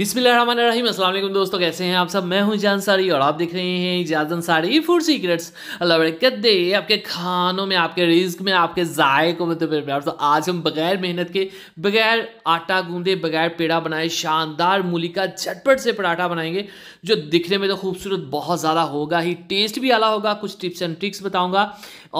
अस्सलाम वालेकुम दोस्तों कैसे हैं आप सब मैं हूं जान सारी और आप देख रहे हैं इजाज़ अंसारी फूड सीक्रेट्स अल्लाह बरकत आपके खानों में आपके रिस्क में आपके जायकों में तो प्यार तो आज हम बगैर मेहनत के बगैर आटा गूंदे बगैर पेड़ा बनाए शानदार मूली का झटपट से पराठा बनाएंगे जो दिखने में तो खूबसूरत बहुत ज़्यादा होगा ही टेस्ट भी आला होगा कुछ टिप्स एंड ट्रिक्स बताऊँगा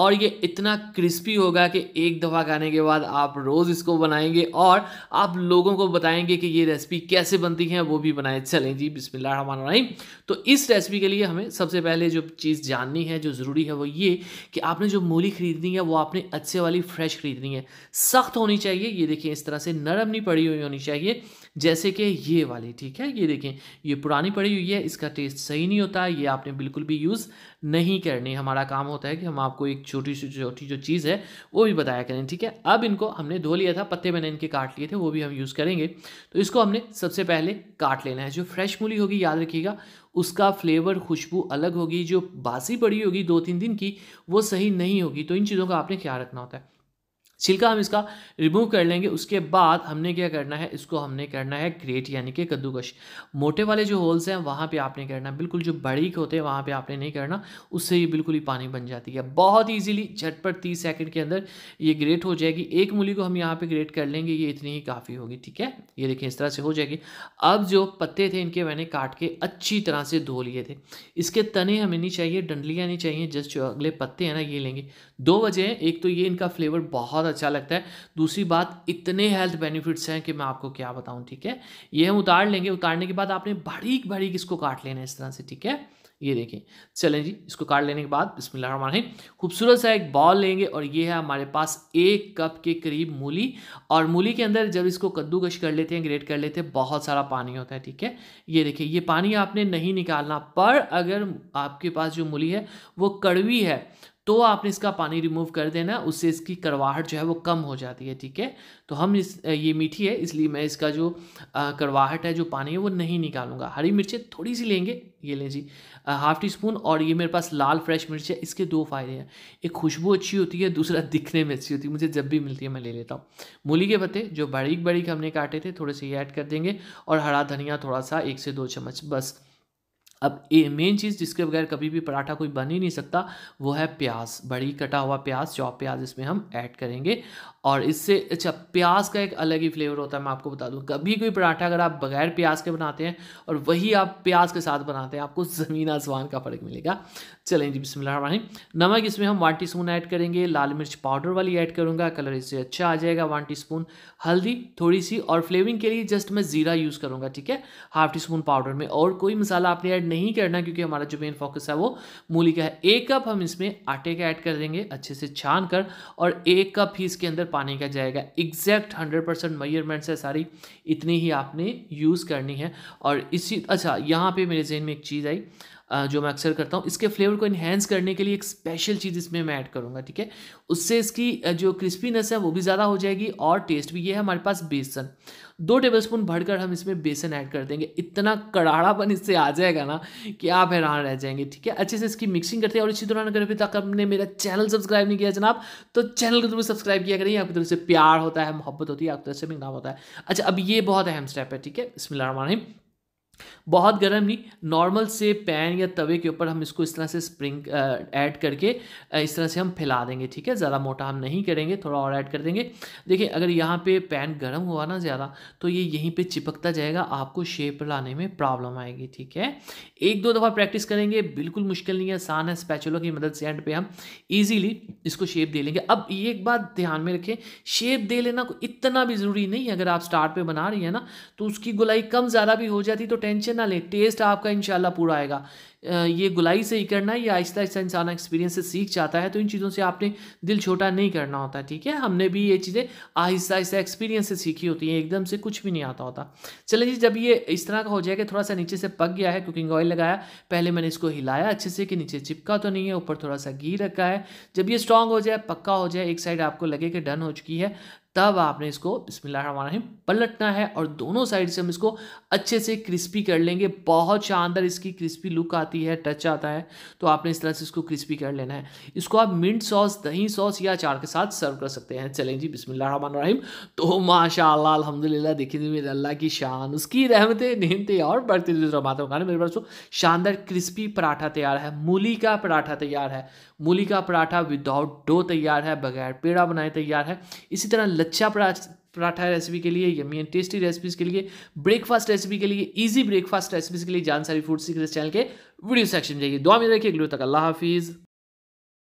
और ये इतना क्रिस्पी होगा कि एक दफ़ा खाने के बाद आप रोज़ इसको बनाएंगे और आप लोगों को बताएंगे कि ये रेसिपी कैसे बनती दी हैं वो भी बनाए चलें जी बिसमीम तो इस रेसिपी के लिए हमें सबसे पहले जो चीज़ जाननी है जो ज़रूरी है वो ये कि आपने जो मूली खरीदनी है वो आपने अच्छे वाली फ्रेश खरीदनी है सख्त होनी चाहिए ये देखें इस तरह से नरम नहीं पड़ी हुई होनी चाहिए जैसे कि ये वाली ठीक है ये देखें ये पुरानी पड़ी हुई है इसका टेस्ट सही नहीं होता ये आपने बिल्कुल भी यूज़ नहीं करनी हमारा काम होता है कि हम आपको एक छोटी सी छोटी जो चीज़ है वो भी बताया करें ठीक है अब इनको हमने धो लिया था पत्ते मैंने इनके काट लिए थे वो भी हम यूज़ करेंगे तो इसको हमने सबसे पहले हमें काट लेना है जो फ्रेश मूली होगी याद रखिएगा उसका फ्लेवर खुशबू अलग होगी जो बासी पड़ी होगी दो तीन दिन की वो सही नहीं होगी तो इन चीज़ों का आपने ख्याल रखना होता है छिलका हम इसका रिमूव कर लेंगे उसके बाद हमने क्या करना है इसको हमने करना है ग्रेट यानी कि कद्दूकश मोटे वाले जो होल्स हैं वहाँ पे आपने करना बिल्कुल जो बड़ी के होते हैं वहाँ पे आपने नहीं करना उससे ये बिल्कुल ही पानी बन जाती है बहुत ईजिली झटपट तीस सेकंड के अंदर ये ग्रेट हो जाएगी एक मूली को हम यहाँ पर ग्रेट कर लेंगे ये इतनी ही काफ़ी होगी ठीक है ये देखें इस तरह से हो जाएगी अब जो पत्ते थे इनके मैंने काट के अच्छी तरह से धो लिए थे इसके तने हमें नहीं चाहिए डंडलियाँ नहीं चाहिए जस्ट जो अगले पत्ते हैं ना ये लेंगे दो वजह हैं एक तो ये इनका फ्लेवर बहुत अच्छा अच्छा लगता है दूसरी बात इतने हेल्थ बेनिफिट्स हैं कि मैं आपको क्या बताऊँ ठीक है ये हम उतार लेंगे उतारने के बाद आपने बारीक बारीक इसको काट लेना है इस तरह से ठीक है ये देखें चलें जी इसको काट लेने के बाद बिस्मिल्लाह खूबसूरत सा एक बॉल लेंगे और ये है हमारे पास एक कप के करीब मूली और मूली के अंदर जब इसको कद्दूकश कर लेते हैं ग्रेट कर लेते हैं बहुत सारा पानी होता है ठीक है ये देखिए ये पानी आपने नहीं निकालना पर अगर आपके पास जो मूली है वो कड़वी है तो आपने इसका पानी रिमूव कर देना उससे इसकी करवाहट जो है वो कम हो जाती है ठीक है तो हम इस ये मीठी है इसलिए मैं इसका जो करवाहट है जो पानी है वो नहीं निकालूंगा हरी मिर्चें थोड़ी सी लेंगे ये लें जी हाफ टी स्पून और ये मेरे पास लाल फ्रेश मिर्च है इसके दो फायदे हैं एक खुशबू अच्छी होती है दूसरा दिखने में अच्छी होती है मुझे जब भी मिलती है मैं ले लेता हूँ मूली के पत्ते जो बारीक बारीक हमने काटे थे थोड़े से ये ऐड कर देंगे और हरा धनिया थोड़ा सा एक से दो चम्मच बस अब मेन चीज़ जिसके बगैर कभी भी पराठा कोई बन ही नहीं सकता वो है प्याज बड़ी कटा हुआ प्याज चौप प्याज इसमें हम ऐड करेंगे और इससे अच्छा प्याज का एक अलग ही फ्लेवर होता है मैं आपको बता दूं कभी कोई पराठा अगर आप बगैर प्याज के बनाते हैं और वही आप प्याज के साथ बनाते हैं आपको ज़मीन आसमान का फ़र्क मिलेगा चलें जी बिस्मिल्लाह नमक इसमें हम वन स्पून ऐड करेंगे लाल मिर्च पाउडर वाली ऐड करूँगा कलर इससे अच्छा आ जाएगा वन स्पून हल्दी थोड़ी सी और फ्लेविंग के लिए जस्ट मैं ज़ीरा यूज़ करूँगा ठीक है हाफ टी स्पून पाउडर में और कोई मसाला आपने ऐड ऐड नहीं करना क्योंकि हमारा जो मेन फोकस है वो मूली का है एक कप हम इसमें आटे का ऐड कर देंगे अच्छे से छान कर और एक कप ही इसके अंदर पानी का जाएगा एग्जैक्ट हंड्रेड परसेंट मेजरमेंट्स है सारी इतनी ही आपने यूज़ करनी है और इसी अच्छा यहाँ पर मेरे जहन में एक चीज़ आई जो मैं अक्सर करता हूँ इसके फ्लेवर को इन्हेंस करने के लिए एक स्पेशल चीज़ इसमें मैं ऐड करूँगा ठीक है उससे इसकी जो क्रिस्पीनेस है वो भी ज़्यादा हो जाएगी और टेस्ट भी ये है हमारे पास बेसन दो टेबल स्पून भरकर हम इसमें बेसन ऐड कर देंगे इतना कड़ाड़ापन इससे आ जाएगा ना कि आप हैरान रह जाएंगे ठीक है अच्छे से इसकी मिक्सिंग करते हैं और इसी दौरान अगर अभी तक आपने मेरा चैनल सब्सक्राइब नहीं किया जनाब तो चैनल को जरूर सब्सक्राइब किया करिए आपकी तरफ से प्यार होता है मोहब्बत होती है आपकी तरफ से भी नाम होता है अच्छा अब ये बहुत अहम स्टेप है ठीक है इसमें लड़मा बहुत गर्म नहीं नॉर्मल से पैन या तवे के ऊपर हम इसको इस तरह से स्प्रिंग ऐड करके इस तरह से हम फैला देंगे ठीक है ज़्यादा मोटा हम नहीं करेंगे थोड़ा और ऐड कर देंगे देखिए अगर यहाँ पे पैन गर्म हुआ ना ज़्यादा तो ये यहीं पे चिपकता जाएगा आपको शेप लाने में प्रॉब्लम आएगी ठीक है एक दो दफ़ा प्रैक्टिस करेंगे बिल्कुल मुश्किल नहीं है आसान है स्पैचुलों की मदद से एंड पे हम ईजिली इसको शेप दे लेंगे अब ये एक बात ध्यान में रखें शेप दे लेना इतना भी ज़रूरी नहीं है अगर आप स्टार्ट पर बना रही है ना तो उसकी गुलाई कम ज़्यादा भी हो जाती तो टेंशन ना लें टेस्ट आपका इंशाल्लाह पूरा आएगा ये गुलाई से ही करना है या आहिस्ता आहिस्ता इंसान एक्सपीरियंस से सीख जाता है तो इन चीज़ों से आपने दिल छोटा नहीं करना होता ठीक है हमने भी ये चीज़ें आहिस्ता आहिस्ता एक्सपीरियंस से सीखी होती हैं एकदम से कुछ भी नहीं आता होता चले जी जब ये इस तरह का हो जाए कि थोड़ा सा नीचे से पक गया है कुकिंग ऑयल लगाया पहले मैंने इसको हिलाया अच्छे से कि नीचे चिपका तो नहीं है ऊपर थोड़ा सा घी रखा है जब ये स्ट्रांग हो जाए पक्का हो जाए एक साइड आपको लगे कि डन हो चुकी है तब आपने इसको बिस्मिल्लाह पलटना है और दोनों साइड से हम इसको अच्छे से क्रिस्पी कर लेंगे बहुत शानदार इसकी क्रिस्पी लुक आती आती है टच आता है तो आपने इस तरह से इसको क्रिस्पी कर लेना है इसको आप मिंट सॉस दही सॉस या अचार के साथ सर्व कर सकते हैं चलें जी बिसमीम तो माशा अलहमदिल्ला देखिए मेरे अल्लाह की शान उसकी रहमतें नींदते और बढ़ते माता मेरे पास शानदार क्रिस्पी पराठा तैयार है मूली का पराठा तैयार है मूली का पराठा विदाउट डो तैयार है बगैर पेड़ा बनाए तैयार है इसी तरह लच्छा पराठा पराठा रेसिपी के लिए यमी एंड टेस्टी रेसिपीज़ के लिए ब्रेकफास्ट रेसिपी के लिए इजी ब्रेकफास्ट रेसिपीज़ के लिए जान सारी फूड सीख चैनल के वीडियो सेक्शन में जाइए दुआ में रखिए अगले तक अल्लाह हाफिज़